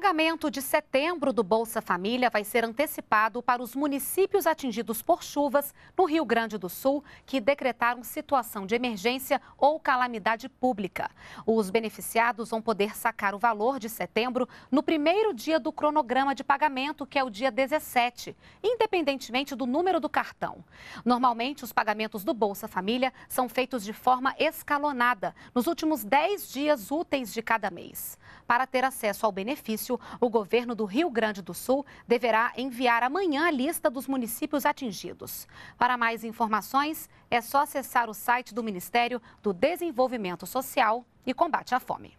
pagamento de setembro do Bolsa Família vai ser antecipado para os municípios atingidos por chuvas no Rio Grande do Sul, que decretaram situação de emergência ou calamidade pública. Os beneficiados vão poder sacar o valor de setembro no primeiro dia do cronograma de pagamento, que é o dia 17, independentemente do número do cartão. Normalmente, os pagamentos do Bolsa Família são feitos de forma escalonada, nos últimos 10 dias úteis de cada mês. Para ter acesso ao benefício, início, o governo do Rio Grande do Sul deverá enviar amanhã a lista dos municípios atingidos. Para mais informações, é só acessar o site do Ministério do Desenvolvimento Social e Combate à Fome.